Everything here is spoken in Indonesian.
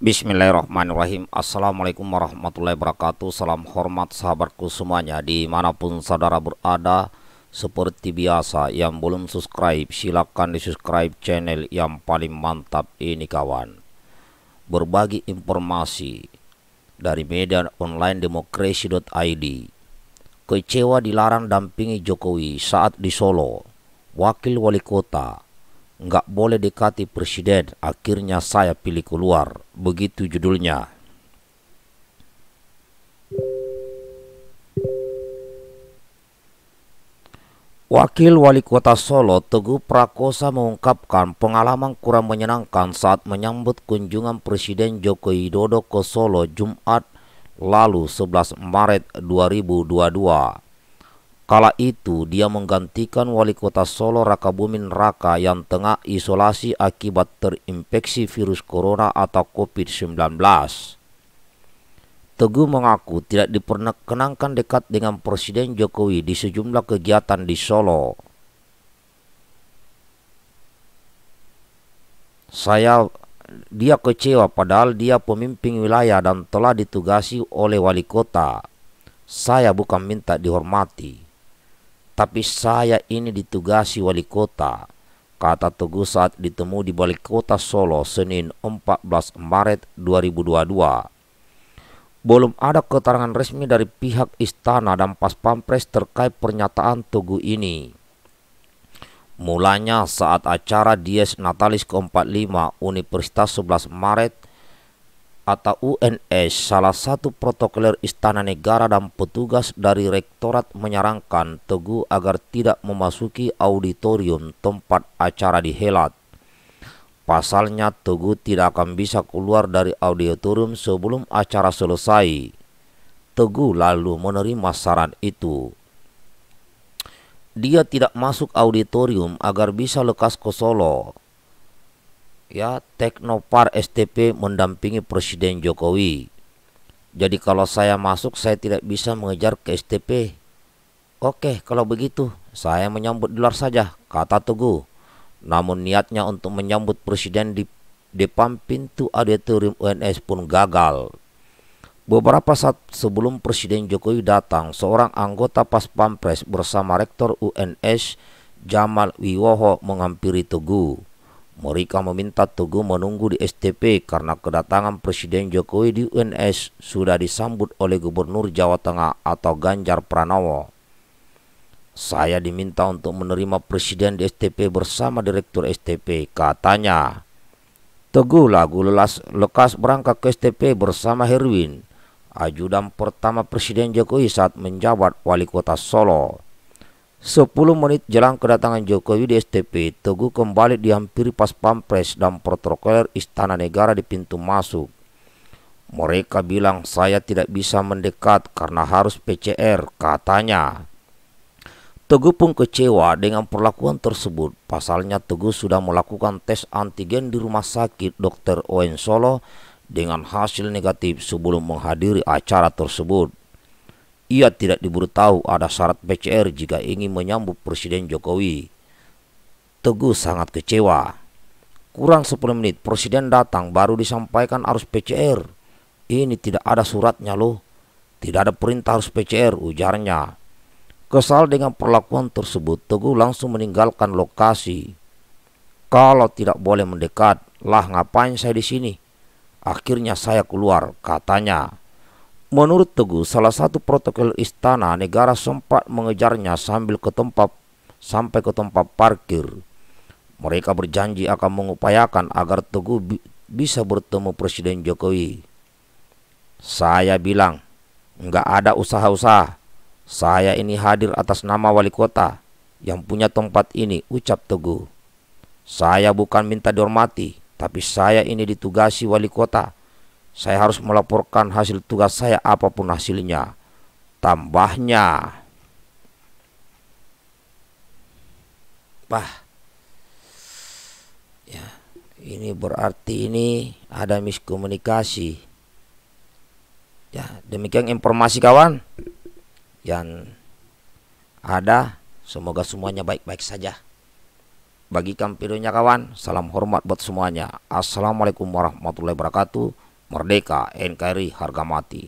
Bismillahirrahmanirrahim Assalamualaikum warahmatullahi wabarakatuh Salam hormat sahabatku semuanya Dimanapun saudara berada Seperti biasa yang belum subscribe Silahkan di subscribe channel yang paling mantap ini kawan Berbagi informasi Dari media online demokrasi.id Kecewa dilarang dampingi Jokowi saat di Solo Wakil Wali Kota nggak boleh dekati presiden, akhirnya saya pilih keluar. Begitu judulnya. Wakil Wali Kota Solo Teguh Prakosa mengungkapkan pengalaman kurang menyenangkan saat menyambut kunjungan Presiden Joko Widodo ke Solo Jumat lalu 11 Maret 2022. Kala itu dia menggantikan wali kota Solo Raka Bumin Raka yang tengah isolasi akibat terinfeksi virus corona atau COVID-19. Teguh mengaku tidak diperkenankan dekat dengan Presiden Jokowi di sejumlah kegiatan di Solo. Saya dia kecewa padahal dia pemimpin wilayah dan telah ditugasi oleh wali kota. Saya bukan minta dihormati. Tapi saya ini ditugasi wali kota, kata Teguh saat ditemu di balik kota Solo Senin 14 Maret 2022. Belum ada keterangan resmi dari pihak istana dan pas pampres terkait pernyataan Teguh ini. Mulanya saat acara Dies Natalis ke-45 Universitas 11 Maret atau UNS, salah satu protokoler Istana Negara dan petugas dari Rektorat menyarankan Teguh agar tidak memasuki auditorium tempat acara dihelat. Pasalnya Teguh tidak akan bisa keluar dari auditorium sebelum acara selesai. Teguh lalu menerima saran itu. Dia tidak masuk auditorium agar bisa lekas ke Solo ya Teknopar STP mendampingi Presiden Jokowi. Jadi kalau saya masuk saya tidak bisa mengejar ke STP. Oke, kalau begitu saya menyambut luar saja, kata Teguh. Namun niatnya untuk menyambut Presiden di depan pintu auditorium UNS pun gagal. Beberapa saat sebelum Presiden Jokowi datang, seorang anggota Pas Pampres bersama Rektor UNS Jamal Wiwoho menghampiri Teguh. Mereka meminta Tugu menunggu di STP karena kedatangan Presiden Jokowi di UNS sudah disambut oleh Gubernur Jawa Tengah atau Ganjar Pranowo. Saya diminta untuk menerima Presiden di STP bersama Direktur STP, katanya. Tugu lagu lelas lekas berangkat ke STP bersama Herwin, ajudan pertama Presiden Jokowi saat menjabat wali kota Solo. 10 menit jelang kedatangan Jokowi di STP, Teguh kembali dihampiri pas pampres dan protokoler istana negara di pintu masuk. Mereka bilang saya tidak bisa mendekat karena harus PCR, katanya. Teguh pun kecewa dengan perlakuan tersebut. Pasalnya Teguh sudah melakukan tes antigen di rumah sakit Dr. Owen Solo dengan hasil negatif sebelum menghadiri acara tersebut. Ia tidak diberitahu ada syarat PCR jika ingin menyambut Presiden Jokowi. Teguh sangat kecewa. Kurang 10 menit Presiden datang baru disampaikan harus PCR. Ini tidak ada suratnya loh. Tidak ada perintah harus PCR ujarnya. Kesal dengan perlakuan tersebut Teguh langsung meninggalkan lokasi. Kalau tidak boleh mendekat, lah ngapain saya di sini? Akhirnya saya keluar, katanya. Menurut Teguh, salah satu protokol istana negara sempat mengejarnya sambil ke tempat sampai ke tempat parkir. Mereka berjanji akan mengupayakan agar Teguh bi bisa bertemu Presiden Jokowi. Saya bilang, nggak ada usaha-usaha. Saya ini hadir atas nama wali kota yang punya tempat ini, ucap Teguh. Saya bukan minta dihormati, tapi saya ini ditugasi wali kota saya harus melaporkan hasil tugas saya apapun hasilnya. Tambahnya. Bah. Ya, ini berarti ini ada miskomunikasi. Ya, demikian informasi kawan yang ada. Semoga semuanya baik-baik saja. Bagikan videonya kawan. Salam hormat buat semuanya. Assalamualaikum warahmatullahi wabarakatuh. Merdeka NKRI harga mati.